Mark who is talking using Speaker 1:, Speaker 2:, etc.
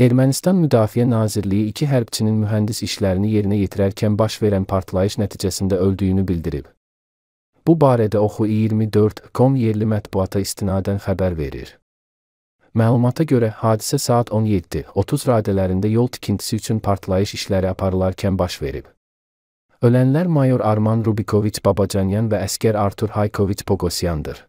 Speaker 1: Ermənistan Müdafiə Nazirliyi iki hərbçinin mühəndis işlərini yerinə yetirərkən baş verən partlayış nəticəsində öldüyünü bildirib. Bu barədə Oxu 24.com yerli mətbuata istinadən xəbər verir. Məlumata görə hadisə saat 17:30 radələrində yol tikintisi üçün partlayış işləri aparılarkən baş verib. Ölənlər mayor Arman Rubikoviç Babacanyan və əskər Artur Haykoviç Pogosyandır.